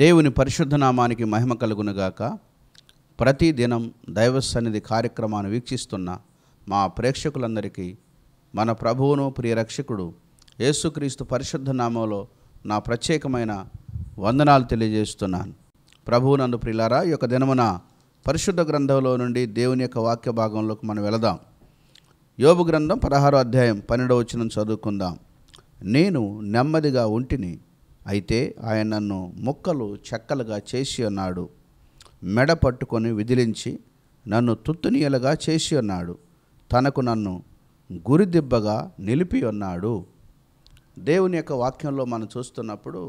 దేవుని పరిశుద్ధ నామానికి మహిమ కలుగునుగాక ప్రతిదినం దైవ సన్నిధి కార్యక్రమాన్ని వీక్షిస్తున్న మా ప్రేక్షకులందరికీ మన ప్రభువును ప్రియరక్షకుడు యేసుక్రీస్తు పరిశుద్ధ నామంలో నా ప్రత్యేకమైన వందనాలు తెలియజేస్తున్నాను ప్రభువు నందు ప్రిలారా యొక్క దినమున పరిశుద్ధ గ్రంథంలో నుండి దేవుని యొక్క వాక్య భాగంలోకి మనం వెళదాం యోబు గ్రంథం పదహారో అధ్యాయం పన్నెండవచనం చదువుకుందాం నేను నెమ్మదిగా ఒంటిని అయితే ఆయన నన్ను ముక్కలు చెక్కలుగా చేసి ఉన్నాడు మెడ పట్టుకొని విదిలించి నన్ను తుత్తునీయలుగా చేసి ఉన్నాడు తనకు నన్ను గురిదిబ్బగా నిలిపి ఉన్నాడు దేవుని యొక్క వాక్యంలో మనం చూస్తున్నప్పుడు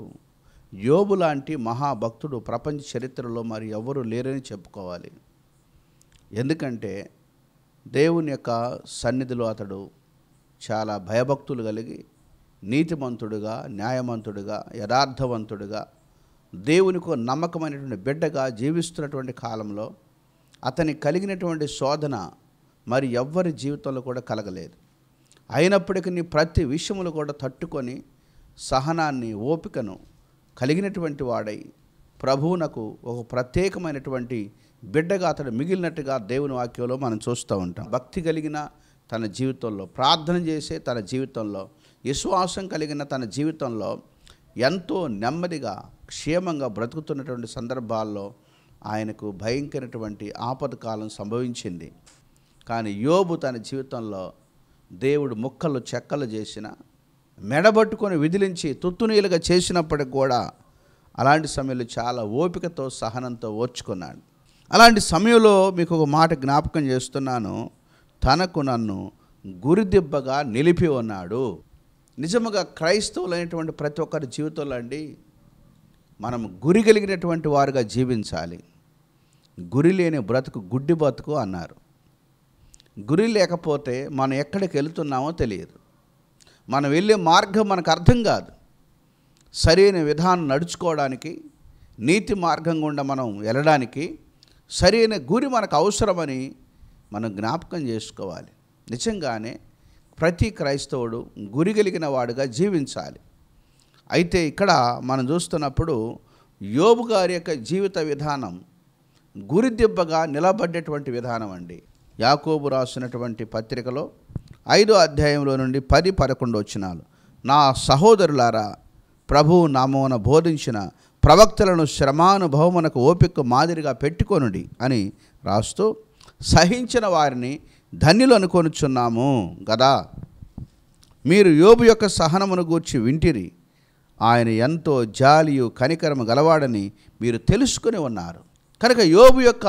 యోబు లాంటి మహాభక్తుడు ప్రపంచ చరిత్రలో మరి ఎవరు లేరని చెప్పుకోవాలి ఎందుకంటే దేవుని యొక్క సన్నిధిలో అతడు చాలా భయభక్తులు కలిగి నీతిమంతుడుగా న్యాయమంతుడుగా యథార్థవంతుడుగా దేవునికి నమ్మకమైనటువంటి బిడ్డగా జీవిస్తున్నటువంటి కాలంలో అతని కలిగినటువంటి శోధన మరి ఎవ్వరి జీవితంలో కూడా కలగలేదు అయినప్పటికీ ప్రతి విషయములు కూడా తట్టుకొని సహనాన్ని ఓపికను కలిగినటువంటి వాడై ప్రభువునకు ఒక ప్రత్యేకమైనటువంటి బిడ్డగా అతడు మిగిలినట్టుగా దేవుని వాక్యంలో మనం చూస్తూ ఉంటాం భక్తి కలిగిన తన జీవితంలో ప్రార్థన చేసే తన జీవితంలో విశ్వాసం కలిగిన తన జీవితంలో ఎంతో నెమ్మదిగా క్షేమంగా బ్రతుకుతున్నటువంటి సందర్భాల్లో ఆయనకు భయంకరటువంటి ఆపద కాలం సంభవించింది కానీ యోబు తన జీవితంలో దేవుడు ముక్కలు చెక్కలు చేసిన మెడబట్టుకొని విదిలించి తుత్తునీలుగా చేసినప్పటికి కూడా అలాంటి సమయంలో చాలా ఓపికతో సహనంతో ఓర్చుకున్నాడు అలాంటి సమయంలో మీకు ఒక మాట జ్ఞాపకం చేస్తున్నాను తనకు నన్ను గురిదిబ్బగా నిలిపి ఉన్నాడు నిజముగా క్రైస్తవులైనటువంటి ప్రతి ఒక్కరి జీవితంలో అండి మనం గురి కలిగినటువంటి వారుగా జీవించాలి గురి లేని బ్రతుకు గుడ్డి బ్రతుకు అన్నారు గురి లేకపోతే మనం ఎక్కడికి వెళుతున్నామో తెలియదు మనం వెళ్ళే మార్గం మనకు అర్థం కాదు సరైన విధానం నడుచుకోవడానికి నీతి మార్గం గుండా మనం వెళ్ళడానికి సరైన గురి మనకు అవసరమని మనం జ్ఞాపకం చేసుకోవాలి నిజంగానే ప్రతి క్రైస్తవుడు గురి కలిగిన వాడుగా జీవించాలి అయితే ఇక్కడ మనం చూస్తున్నప్పుడు యోబు గారి యొక్క జీవిత విధానం గురిదిబ్బగా నిలబడ్డటువంటి విధానం అండి యాకోబు రాసినటువంటి పత్రికలో ఐదో అధ్యాయంలో నుండి పది పదకొండు వచ్చినాలు నా సహోదరులారా ప్రభువు నామోన బోధించిన ప్రవక్తలను శ్రమానుభవమునకు ఓపిక మాదిరిగా పెట్టుకొనుడి అని రాస్తూ సహించిన వారిని ధన్యులు అనుకొనుచున్నాము కదా మీరు యోబు యొక్క సహనమును గూర్చి వింటిరి ఆయన ఎంతో జాలియు కనికరము గలవాడని మీరు తెలుసుకుని ఉన్నారు కనుక యోబు యొక్క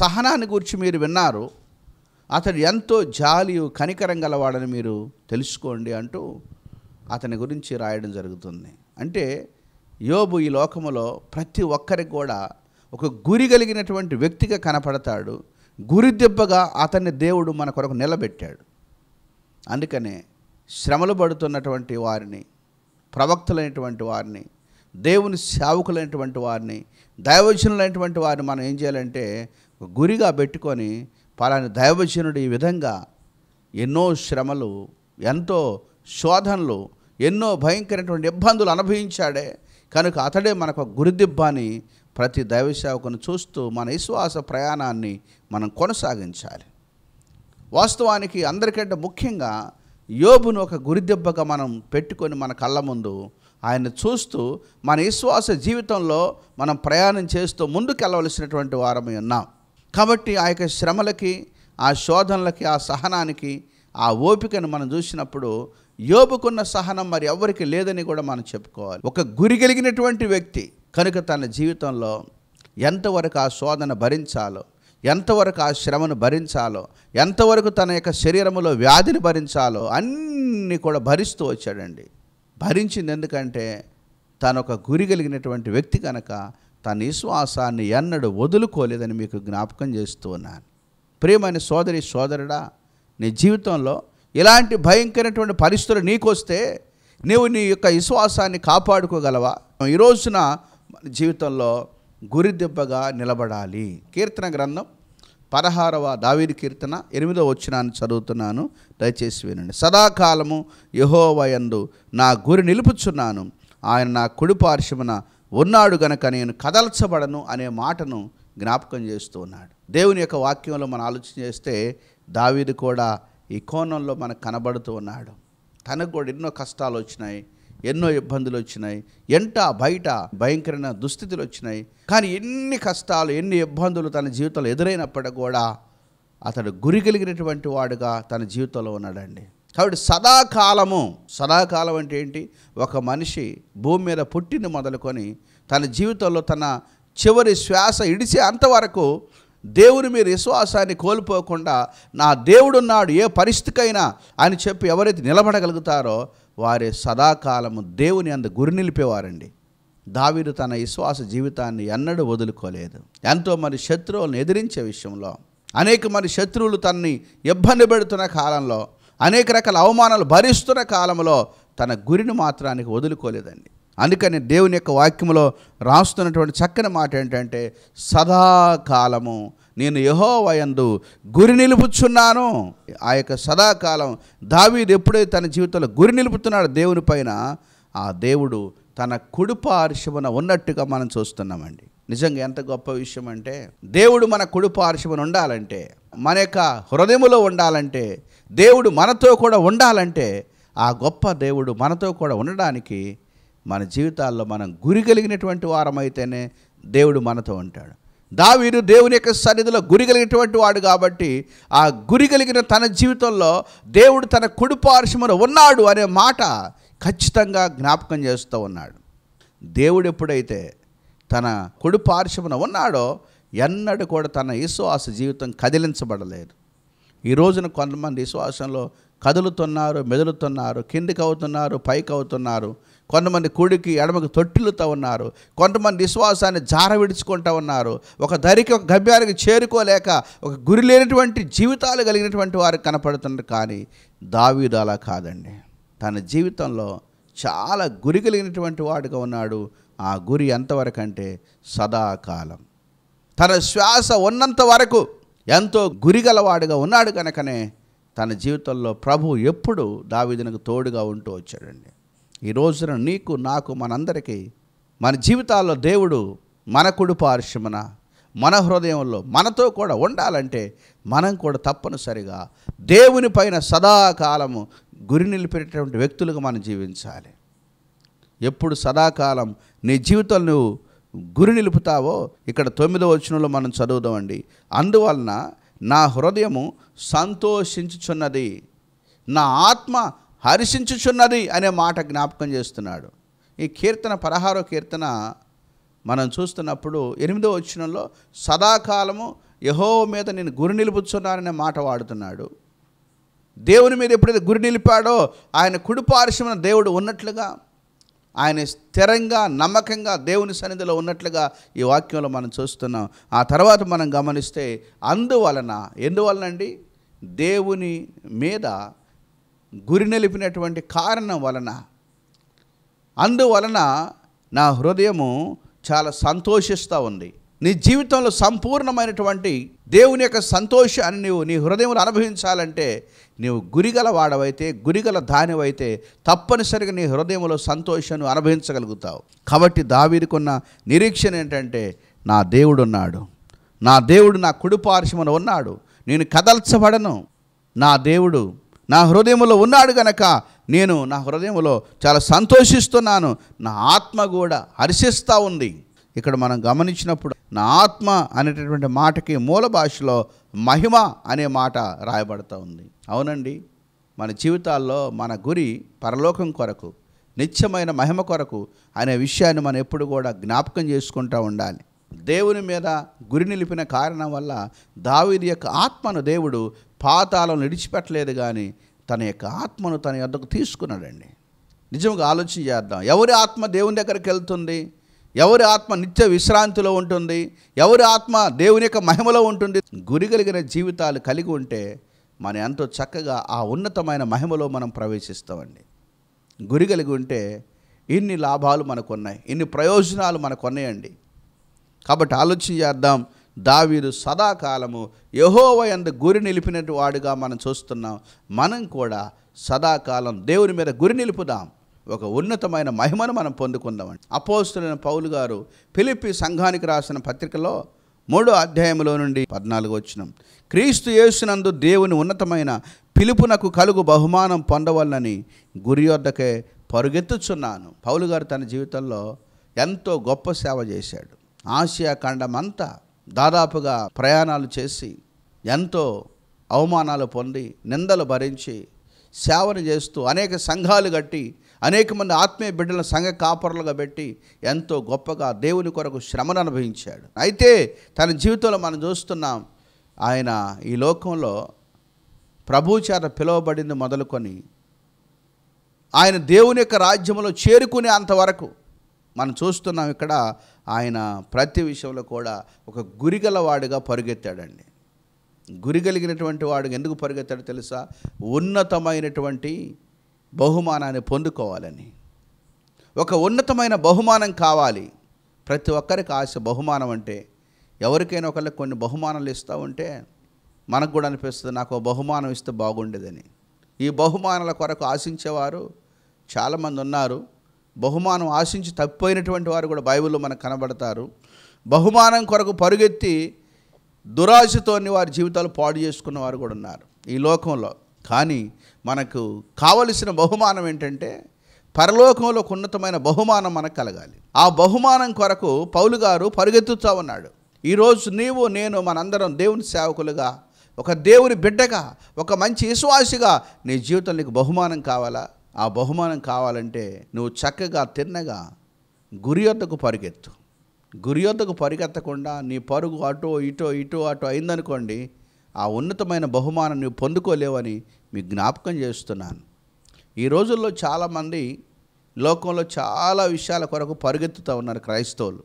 సహనాన్ని గురించి మీరు విన్నారు అతడు ఎంతో జాలియు కనికరం గలవాడని మీరు తెలుసుకోండి అంటూ అతని గురించి రాయడం జరుగుతుంది అంటే యోబు ఈ లోకములో ప్రతి ఒక్కరికి కూడా ఒక గురి కలిగినటువంటి వ్యక్తిగా కనపడతాడు గురిదెబ్బగా అతన్ని దేవుడు మన కొరకు నిలబెట్టాడు అందుకనే శ్రమలు పడుతున్నటువంటి వారిని ప్రవక్తలైనటువంటి వారిని దేవుని సేవకులైనటువంటి వారిని దైవజనులైనటువంటి వారిని మనం ఏం చేయాలంటే గురిగా పెట్టుకొని పలాని దైవజనుడు ఈ విధంగా ఎన్నో శ్రమలు ఎంతో శోధనలు ఎన్నో భయంకరమైనటువంటి ఇబ్బందులు అనుభవించాడే కనుక అతడే మనకు గురిదిబ్బాని ప్రతి దైవ సేవకుని చూస్తూ మన విశ్వాస ప్రయాణాన్ని మనం కొనసాగించాలి వాస్తవానికి అందరికంటే ముఖ్యంగా యోబును ఒక గురిదెబ్బగా మనం పెట్టుకొని మన కళ్ళ ముందు ఆయన చూస్తూ మన విశ్వాస జీవితంలో మనం ప్రయాణం చేస్తూ ముందుకెళ్ళవలసినటువంటి వారమై ఉన్నాం కాబట్టి ఆ యొక్క శ్రమలకి ఆ శోధనలకి ఆ సహనానికి ఆ ఓపికను మనం చూసినప్పుడు యోబుకున్న సహనం మరి ఎవరికి లేదని కూడా మనం చెప్పుకోవాలి ఒక గురి కలిగినటువంటి వ్యక్తి కనుక తన జీవితంలో ఎంతవరకు ఆ శోధన భరించాలో ఎంతవరకు ఆ శ్రమను భరించాలో ఎంతవరకు తన యొక్క శరీరంలో వ్యాధిని భరించాలో అన్నీ కూడా భరిస్తూ వచ్చాడండి భరించింది ఎందుకంటే తను ఒక గురి కలిగినటువంటి వ్యక్తి కనుక తన విశ్వాసాన్ని ఎన్నడూ వదులుకోలేదని మీకు జ్ఞాపకం చేస్తూ ఉన్నాను ప్రియమైన సోదరి సోదరుడా నీ జీవితంలో ఇలాంటి భయంకరమైనటువంటి పరిస్థితులు నీకొస్తే నీవు నీ యొక్క విశ్వాసాన్ని కాపాడుకోగలవా ఈరోజున మన జీవితంలో గురిదెబ్బగా నిలబడాలి కీర్తన గ్రంథం పదహారవ దావీది కీర్తన ఎనిమిదవ వచ్చినాన్ని చదువుతున్నాను దయచేసి వినండి సదాకాలము యహోవయందు నా గురి నిలుపుచున్నాను ఆయన నా కుడి పార్శ్వమున ఉన్నాడు గనక నేను కదల్చబడను అనే మాటను జ్ఞాపకం చేస్తూ ఉన్నాడు దేవుని యొక్క వాక్యంలో మనం ఆలోచన చేస్తే దావీది కూడా ఈ కోణంలో మనకు కనబడుతూ ఉన్నాడు తనకు కూడా ఎన్నో కష్టాలు వచ్చినాయి ఎన్నో ఇబ్బందులు వచ్చినాయి ఎంట బయట భయంకరమైన దుస్థితులు వచ్చినాయి కానీ ఎన్ని కష్టాలు ఎన్ని ఇబ్బందులు తన జీవితంలో ఎదురైనప్పటికీ కూడా అతడు గురి కలిగినటువంటి వాడుగా తన జీవితంలో ఉన్నాడండి కాబట్టి సదాకాలము సదాకాలం అంటే ఏంటి ఒక మనిషి భూమి మీద పుట్టింది మొదలుకొని తన జీవితంలో తన చివరి శ్వాస ఇడిచే అంతవరకు దేవుని మీరు విశ్వాసాన్ని కోల్పోకుండా నా దేవుడున్నాడు ఏ పరిస్థితికైనా అని చెప్పి ఎవరైతే నిలబడగలుగుతారో వారే సదాకాలము దేవుని అంద గురి నిలిపేవారండి దావిడు తన విశ్వాస జీవితాన్ని ఎన్నడూ వదులుకోలేదు ఎంతో శత్రువులను ఎదిరించే విషయంలో అనేక మంది శత్రువులు తనని ఇబ్బంది పెడుతున్న కాలంలో అనేక రకాల అవమానాలు భరిస్తున్న కాలంలో తన గురిని మాత్రానికి వదులుకోలేదండి అందుకని దేవుని యొక్క వాక్యంలో రాస్తున్నటువంటి చక్కని మాట ఏంటంటే సదాకాలము నేను యహోవయందు గురి నిలుపుచున్నాను ఆ యొక్క సదాకాలం దావీది ఎప్పుడైతే తన జీవితంలో గురి నిలుపుతున్నాడు దేవుని పైన ఆ దేవుడు తన కుడుపార్శ్వన ఉన్నట్టుగా మనం చూస్తున్నామండి నిజంగా ఎంత గొప్ప విషయం అంటే దేవుడు మన కుడుపార్శ్వన ఉండాలంటే మన యొక్క హృదయములో ఉండాలంటే దేవుడు మనతో కూడా ఉండాలంటే ఆ గొప్ప దేవుడు మనతో కూడా ఉండడానికి మన జీవితాల్లో మనం గురి కలిగినటువంటి వారమైతేనే దేవుడు మనతో ఉంటాడు దావీరు దేవుని యొక్క సన్నిధిలో గురి కలిగినటువంటి వాడు కాబట్టి ఆ గురి కలిగిన తన జీవితంలో దేవుడు తన కుడిపార్శ్వమున ఉన్నాడు అనే మాట ఖచ్చితంగా జ్ఞాపకం చేస్తూ ఉన్నాడు దేవుడు ఎప్పుడైతే తన కుడిపార్శ్వమున ఉన్నాడో ఎన్నడూ కూడా తన విశ్వాస జీవితం కదిలించబడలేదు ఈ రోజున కొంతమంది విశ్వాసంలో కదులుతున్నారు మెదులుతున్నారు కిందికి అవుతున్నారు పైకి అవుతున్నారు కొంతమంది కుడికి ఎడమకు తొట్టిల్లుతూ ఉన్నారు కొంతమంది విశ్వాసాన్ని జార విడుచుకుంటూ ఉన్నారు ఒక దరికి ఒక గమ్యానికి చేరుకోలేక ఒక గురి లేనటువంటి జీవితాలు కలిగినటువంటి వారు కనపడుతున్నారు కానీ దావీదు అలా కాదండి తన జీవితంలో చాలా గురి కలిగినటువంటి వాడుగా ఉన్నాడు ఆ గురి ఎంతవరకు అంటే సదాకాలం తన శ్వాస ఉన్నంత వరకు ఎంతో గురిగలవాడుగా ఉన్నాడు కనుకనే తన జీవితంలో ప్రభు ఎప్పుడు దావీదునకు తోడుగా ఉంటూ వచ్చాడండి ఈ రోజున నీకు నాకు మనందరికీ మన జీవితాల్లో దేవుడు మన కుడుపు ఆరుష్యమున మన హృదయంలో మనతో కూడా ఉండాలంటే మనం కూడా తప్పనిసరిగా దేవుని పైన సదాకాలము గురి నిలిపేటటువంటి వ్యక్తులుగా మనం జీవించాలి ఎప్పుడు సదాకాలం నీ జీవితం నువ్వు గురి నిలుపుతావో ఇక్కడ తొమ్మిదో వచనంలో మనం చదువుదామండి అందువలన నా హృదయము సంతోషించుచున్నది నా ఆత్మ హర్షించుచున్నది అనే మాట జ్ఞాపకం చేస్తున్నాడు ఈ కీర్తన పదహారో కీర్తన మనం చూస్తున్నప్పుడు ఎనిమిదో వచ్చినంలో సదాకాలము యహో మీద నేను గురి నిలుపుచున్నాననే మాట వాడుతున్నాడు దేవుని మీద ఎప్పుడైతే గురి నిలిపాడో ఆయన కుడిపార్శ్వమున దేవుడు ఉన్నట్లుగా ఆయన స్థిరంగా నమ్మకంగా దేవుని సన్నిధిలో ఉన్నట్లుగా ఈ వాక్యంలో మనం చూస్తున్నాం ఆ తర్వాత మనం గమనిస్తే అందువలన ఎందువలనండి దేవుని మీద గురి నిలిపినటువంటి కారణం వలన అందువలన నా హృదయము చాలా సంతోషిస్తూ ఉంది నీ జీవితంలో సంపూర్ణమైనటువంటి దేవుని యొక్క సంతోషాన్ని నీవు నీ హృదయంలో అనుభవించాలంటే నీవు గురిగల వాడవైతే గురిగల దానివైతే తప్పనిసరిగా నీ హృదయంలో సంతోషాన్ని అనుభవించగలుగుతావు కాబట్టి దావీరికున్న నిరీక్షణ ఏంటంటే నా దేవుడున్నాడు నా దేవుడు నా కుడిపార్శ్వమున ఉన్నాడు నేను కదల్చబడను నా దేవుడు నా హృదయంలో ఉన్నాడు గనక నేను నా హృదయంలో చాలా సంతోషిస్తున్నాను నా ఆత్మ కూడా హర్షిస్తూ ఉంది ఇక్కడ మనం గమనించినప్పుడు నా ఆత్మ అనేటటువంటి మాటకి మూల భాషలో మహిమ అనే మాట రాయబడుతూ ఉంది అవునండి మన జీవితాల్లో మన గురి పరలోకం కొరకు నిత్యమైన మహిమ కొరకు అనే విషయాన్ని మనం ఎప్పుడు కూడా జ్ఞాపకం చేసుకుంటూ ఉండాలి దేవుని మీద గురి నిలిపిన కారణం వల్ల దావిది యొక్క ఆత్మను దేవుడు పాతాలను విడిచిపెట్టలేదు కానీ తన యొక్క ఆత్మను తన వద్దకు తీసుకున్నాడండి నిజంగా ఆలోచన చేద్దాం ఎవరి ఆత్మ దేవుని దగ్గరికి వెళ్తుంది ఎవరి ఆత్మ నిత్య విశ్రాంతిలో ఉంటుంది ఎవరి ఆత్మ దేవుని యొక్క మహిమలో ఉంటుంది గురి కలిగిన జీవితాలు కలిగి ఉంటే మనం ఎంతో చక్కగా ఆ ఉన్నతమైన మహిమలో మనం ప్రవేశిస్తామండి గురి కలిగి ఉంటే ఇన్ని లాభాలు మనకు ఉన్నాయి ఇన్ని ప్రయోజనాలు మనకు ఉన్నాయండి కాబట్టి ఆలోచన చేద్దాం దావీదు సదాకాలము యహోవ ఎందు గురి నిలిపిన వాడుగా మనం చూస్తున్నాం మనం కూడా సదాకాలం దేవుని మీద గురి నిలుపుదాం ఒక ఉన్నతమైన మహిమను మనం పొందుకుందామండి అపోస్తులైన పౌలు గారు పిలిపి సంఘానికి రాసిన పత్రికలో మూడో అధ్యాయంలో నుండి పద్నాలుగు వచ్చినం క్రీస్తు యేసునందు దేవుని ఉన్నతమైన పిలుపునకు కలుగు బహుమానం పొందవల్లని గురి వద్దకే పరుగెత్తుచున్నాను పౌలు గారు తన జీవితంలో ఎంతో గొప్ప సేవ చేశాడు ఆసియా ఖండమంతా దాదాపుగా ప్రయాణాలు చేసి ఎంతో అవమానాలు పొంది నిందలు భరించి సేవను చేస్తూ అనేక సంఘాలు కట్టి అనేక మంది ఆత్మీయ బిడ్డల సంఘ కాపరులుగా పెట్టి ఎంతో గొప్పగా దేవుని కొరకు శ్రమను అనుభవించాడు అయితే తన జీవితంలో మనం చూస్తున్నాం ఆయన ఈ లోకంలో ప్రభు చేత పిలువబడింది మొదలుకొని ఆయన దేవుని యొక్క రాజ్యంలో చేరుకునే అంతవరకు మనం చూస్తున్నాం ఇక్కడ ఆయన ప్రతి విషయంలో కూడా ఒక గురిగలవాడిగా పరుగెత్తాడండి గురిగలిగినటువంటి వాడు ఎందుకు పరుగెత్తాడో తెలుసా ఉన్నతమైనటువంటి బహుమానాన్ని పొందుకోవాలని ఒక ఉన్నతమైన బహుమానం కావాలి ప్రతి ఒక్కరికి ఆశ బహుమానం అంటే ఎవరికైనా ఒకళ్ళకి కొన్ని బహుమానాలు ఇస్తూ ఉంటే మనకు కూడా అనిపిస్తుంది నాకు బహుమానం ఇస్తే బాగుండేదని ఈ బహుమానాల కొరకు ఆశించేవారు చాలామంది ఉన్నారు బహుమానం ఆశించి తప్పిపోయినటువంటి వారు కూడా బైబిల్లో మనకు కనబడతారు బహుమానం కొరకు పరుగెత్తి దురాశతోని వారి జీవితాలు పాడు చేసుకున్న వారు కూడా ఉన్నారు ఈ లోకంలో కానీ మనకు కావలసిన బహుమానం ఏంటంటే పరలోకంలో ఉన్నతమైన బహుమానం మనకు కలగాలి ఆ బహుమానం కొరకు పౌలు గారు పరుగెత్తుతా ఉన్నాడు ఈరోజు నీవు నేను మనందరం దేవుని సేవకులుగా ఒక దేవుని బిడ్డగా ఒక మంచి విశ్వాసిగా నీ జీవితం నీకు బహుమానం కావాలా ఆ బహుమానం కావాలంటే నువ్వు చక్కగా తిన్నగా గురి వద్దకు పరిగెత్తు గురి వద్దకు పరిగెత్తకుండా నీ పరుగు అటో ఇటో ఇటో అటో అయిందనుకోండి ఆ ఉన్నతమైన బహుమానం నువ్వు పొందుకోలేవని మీ జ్ఞాపకం చేస్తున్నాను ఈ రోజుల్లో చాలామంది లోకంలో చాలా విషయాల కొరకు పరిగెత్తుతూ ఉన్నారు క్రైస్తవులు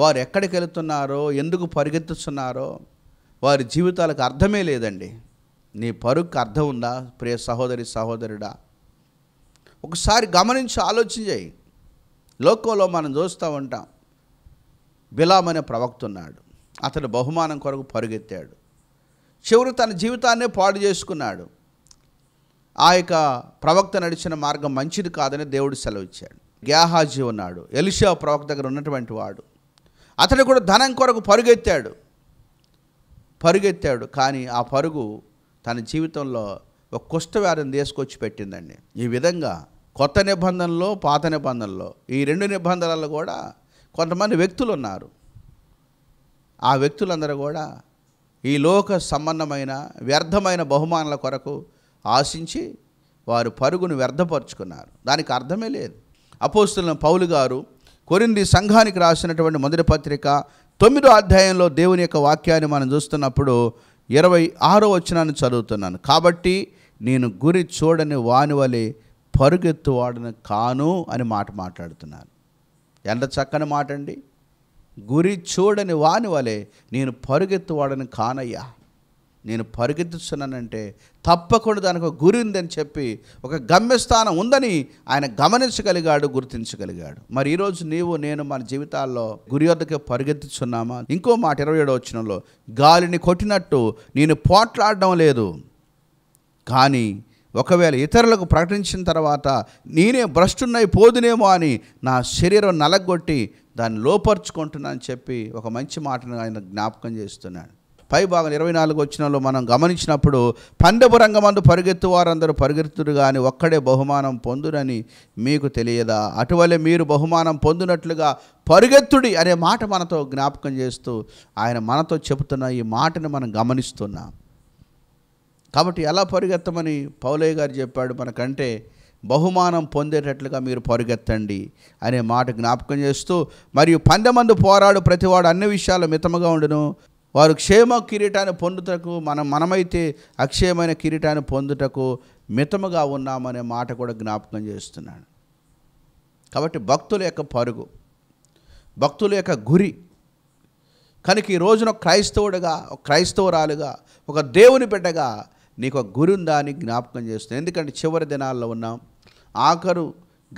వారు ఎక్కడికి వెళుతున్నారో ఎందుకు పరిగెత్తుతున్నారో వారి జీవితాలకు అర్థమే లేదండి నీ పరుగుకు అర్థం ఉందా ప్రియ సహోదరి సహోదరుడా ఒకసారి గమనించి ఆలోచించాయి లోకంలో మనం చూస్తూ ఉంటాం బిలాం అనే ప్రవక్త ఉన్నాడు అతడు బహుమానం కొరకు పరుగెత్తాడు చివరి తన జీవితాన్నే పాడు చేసుకున్నాడు ఆ యొక్క ప్రవక్త నడిచిన మార్గం మంచిది కాదని దేవుడు సెలవు ఇచ్చాడు గ్యాహాజీ ఉన్నాడు ఎలిషా ప్రవక్త దగ్గర ఉన్నటువంటి వాడు అతడు కూడా ధనం కొరకు పరుగెత్తాడు పరుగెత్తాడు కానీ ఆ పరుగు తన జీవితంలో ఒక కుష్ఠవ్యాధిని తీసుకొచ్చి పెట్టిందండి ఈ విధంగా కొత్త నిబంధనలో పాత నిబంధనలో ఈ రెండు నిబంధనలలో కూడా కొంతమంది వ్యక్తులు ఉన్నారు ఆ వ్యక్తులందరూ కూడా ఈ లోక సంబంధమైన వ్యర్థమైన బహుమానాల కొరకు ఆశించి వారు పరుగును వ్యర్థపరుచుకున్నారు దానికి అర్థమే లేదు అపోస్తులను పౌలు గారు కొరింది సంఘానికి రాసినటువంటి మొదటి పత్రిక తొమ్మిదో అధ్యాయంలో దేవుని యొక్క వాక్యాన్ని మనం చూస్తున్నప్పుడు ఇరవై ఆరో వచనాన్ని చదువుతున్నాను కాబట్టి నేను గురి చూడని వాని వలె పరుగెత్తువాడను కాను అని మాట మాట్లాడుతున్నాను ఎంత చక్కని మాట అండి గురి చూడని వాని వలె నేను పరుగెత్తువాడని కానయ్యా నేను పరుగెత్తుస్తున్నానంటే తప్పకుండా దానికి ఒక గురి ఉందని చెప్పి ఒక గమ్యస్థానం ఉందని ఆయన గమనించగలిగాడు గుర్తించగలిగాడు మరి ఈరోజు నీవు నేను మన జీవితాల్లో గురి వద్దకే పరిగెత్తుచున్నామా ఇంకో మాట ఇరవై ఏడో వచ్చినలో గాలిని కొట్టినట్టు నేను పోట్లాడడం లేదు కానీ ఒకవేళ ఇతరులకు ప్రకటించిన తర్వాత నేనే భ్రష్టున్నై పోదునేమో అని నా శరీరం నలగొట్టి దాన్ని అని చెప్పి ఒక మంచి మాటను ఆయన జ్ఞాపకం చేస్తున్నాడు పై భాగం ఇరవై నాలుగు వచ్చినలో మనం గమనించినప్పుడు పండపు రంగమందు పరిగెత్తు వారందరూ పరిగెత్తురు కానీ ఒక్కడే బహుమానం పొందునని మీకు తెలియదా అటువలే మీరు బహుమానం పొందినట్లుగా పరిగెత్తుడి అనే మాట మనతో జ్ఞాపకం చేస్తూ ఆయన మనతో చెబుతున్న ఈ మాటను మనం గమనిస్తున్నాం కాబట్టి ఎలా పరిగెత్తమని పౌలయ్య గారు చెప్పాడు మనకంటే బహుమానం పొందేటట్లుగా మీరు పరిగెత్తండి అనే మాట జ్ఞాపకం చేస్తూ మరియు పందెమందు పోరాడు ప్రతివాడు అన్ని విషయాలు మితముగా ఉండును వారు క్షేమ కిరీటాన్ని పొందుటకు మనం మనమైతే అక్షయమైన కిరీటాన్ని పొందుటకు మితముగా ఉన్నామనే మాట కూడా జ్ఞాపకం చేస్తున్నాడు కాబట్టి భక్తుల యొక్క పరుగు భక్తుల యొక్క గురి కనుక ఈ రోజున క్రైస్తవుడిగా క్రైస్తవురాలుగా ఒక దేవుని బిడ్డగా నీకు ఒక గురి ఉందా అని జ్ఞాపకం చేస్తుంది ఎందుకంటే చివరి దినాల్లో ఉన్నాం ఆఖరు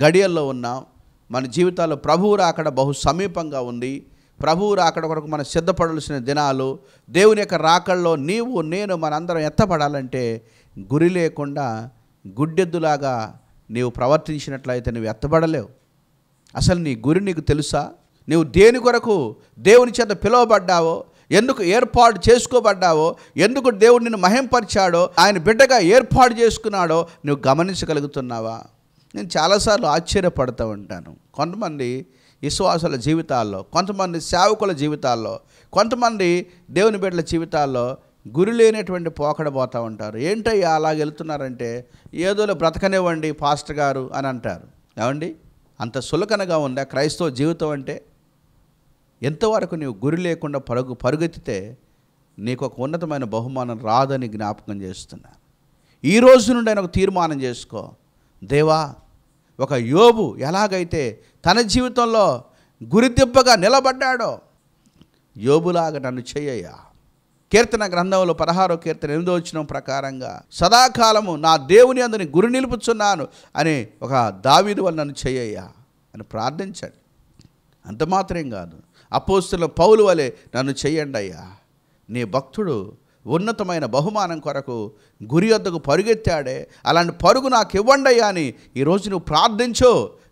గడియల్లో ఉన్నాం మన జీవితాల్లో ప్రభువు రాకడ బహు సమీపంగా ఉంది ప్రభువు రాకడ కొరకు మనం సిద్ధపడాల్సిన దినాలు దేవుని యొక్క రాకల్లో నీవు నేను మనందరం ఎత్తపడాలంటే గురి లేకుండా గుడ్డెద్దులాగా నీవు ప్రవర్తించినట్లయితే నువ్వు ఎత్తపడలేవు అసలు నీ గురి నీకు తెలుసా నువ్వు దేని కొరకు దేవుని చేత పిలువబడ్డావో ఎందుకు ఏర్పాటు చేసుకోబడ్డావో ఎందుకు దేవుడు నిన్ను మహింపరిచాడో ఆయన బిడ్డగా ఏర్పాటు చేసుకున్నాడో నువ్వు గమనించగలుగుతున్నావా నేను చాలాసార్లు ఆశ్చర్యపడుతూ ఉంటాను కొంతమంది విశ్వాసుల జీవితాల్లో కొంతమంది సేవకుల జీవితాల్లో కొంతమంది దేవుని బిడ్డల జీవితాల్లో గురి లేనటువంటి పోకడ పోతూ ఉంటారు ఏంటయ్యా అలాగ వెళ్తున్నారంటే ఏదో బ్రతకనివ్వండి పాస్టర్ గారు అని అంటారు ఏమండి అంత సులకనగా ఉందా క్రైస్తవ జీవితం అంటే ఎంతవరకు నీవు గురి లేకుండా పరుగు పరుగెత్తితే నీకు ఒక ఉన్నతమైన బహుమానం రాదని జ్ఞాపకం చేస్తున్నా ఈ రోజు నుండి ఆయన ఒక తీర్మానం చేసుకో దేవా ఒక యోబు ఎలాగైతే తన జీవితంలో గురిదెబ్బగా నిలబడ్డాడో యోబులాగా నన్ను చెయ్యయ్యా కీర్తన గ్రంథంలో పదహారో కీర్తన ఎనిమిదో వచ్చిన ప్రకారంగా సదాకాలము నా దేవుని అందరిని గురి నిలుపుచున్నాను అని ఒక దావీదు వల్ల నన్ను చెయ్యయ్యా అని ప్రార్థించాడు అంత మాత్రం కాదు అపోస్తుల పౌలు వలె నన్ను చెయ్యండి అయ్యా నీ భక్తుడు ఉన్నతమైన బహుమానం కొరకు గురి వద్దకు పరుగెత్తాడే అలాంటి పరుగు నాకు ఇవ్వండి అయ్యా అని ఈరోజు నువ్వు ప్రార్థించో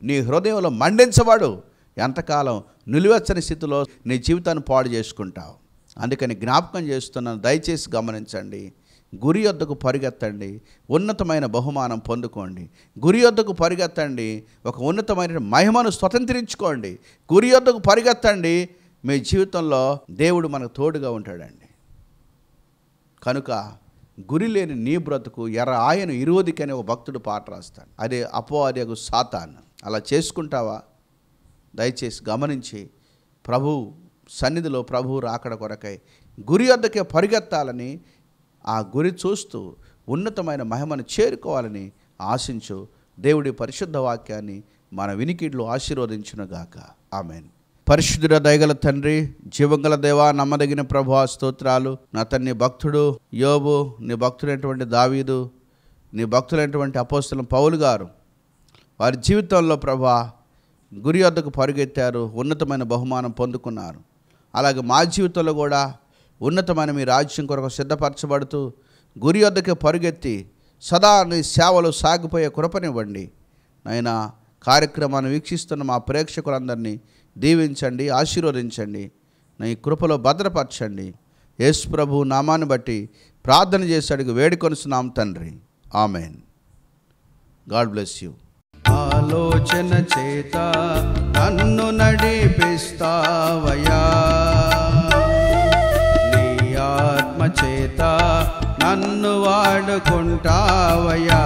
నీ హృదయంలో మండించవాడు ఎంతకాలం నిలువెచ్చని స్థితిలో నీ జీవితాన్ని పాడు చేసుకుంటావు అందుకని జ్ఞాపకం చేస్తున్నాను దయచేసి గమనించండి గురి వద్దకు పరిగెత్తండి ఉన్నతమైన బహుమానం పొందుకోండి గురి వద్దకు పరిగెత్తండి ఒక ఉన్నతమైన మహిమను స్వతంత్రించుకోండి గురి వద్దకు పరిగెత్తండి మీ జీవితంలో దేవుడు మనకు తోడుగా ఉంటాడండి కనుక గురి లేని నీ బ్రతుకు ఎర్ర ఆయన ఇరువదికని ఒక భక్తుడు పాట రాస్తాడు అదే అపో సాతాన్ అలా చేసుకుంటావా దయచేసి గమనించి ప్రభు సన్నిధిలో ప్రభువు రాకడ కొరకై గురి వద్దకే పరిగెత్తాలని ఆ గురి చూస్తూ ఉన్నతమైన మహిమను చేరుకోవాలని ఆశించు దేవుడి పరిశుద్ధ వాక్యాన్ని మన వినికిడ్లు ఆశీర్వదించునుగాక ఆమెన్ పరిశుద్ధుడ దయగల తండ్రి జీవంగల దేవా నమ్మదగిన ప్రభు స్తోత్రాలు నా తన్ని భక్తుడు యోబు నీ భక్తుడైనటువంటి దావీదు నీ భక్తులైనటువంటి అపోస్తల పౌలు గారు వారి జీవితంలో ప్రభా గురి వద్దకు పరుగెత్తారు ఉన్నతమైన బహుమానం పొందుకున్నారు అలాగే మా జీవితంలో కూడా ఉన్నతమైన మీ రాజ్యం కొరకు సిద్ధపరచబడుతూ గురి వద్దకి పరుగెత్తి సదా నీ సేవలు సాగిపోయే కృపనివ్వండి నాయనా కార్యక్రమాన్ని వీక్షిస్తున్న మా ప్రేక్షకులందరినీ దీవించండి ఆశీర్వదించండి నీ కృపలో భద్రపరచండి యేసు ప్రభు నామాన్ని బట్టి ప్రార్థన చేశాడు వేడుకొనిస్తున్నాం తండ్రి ఆమెన్ గాడ్ బ్లెస్ యూ ఆలోచన చేత నన్ను నడిపిస్తావయా చేత నన్ను వాడుకుంటావయా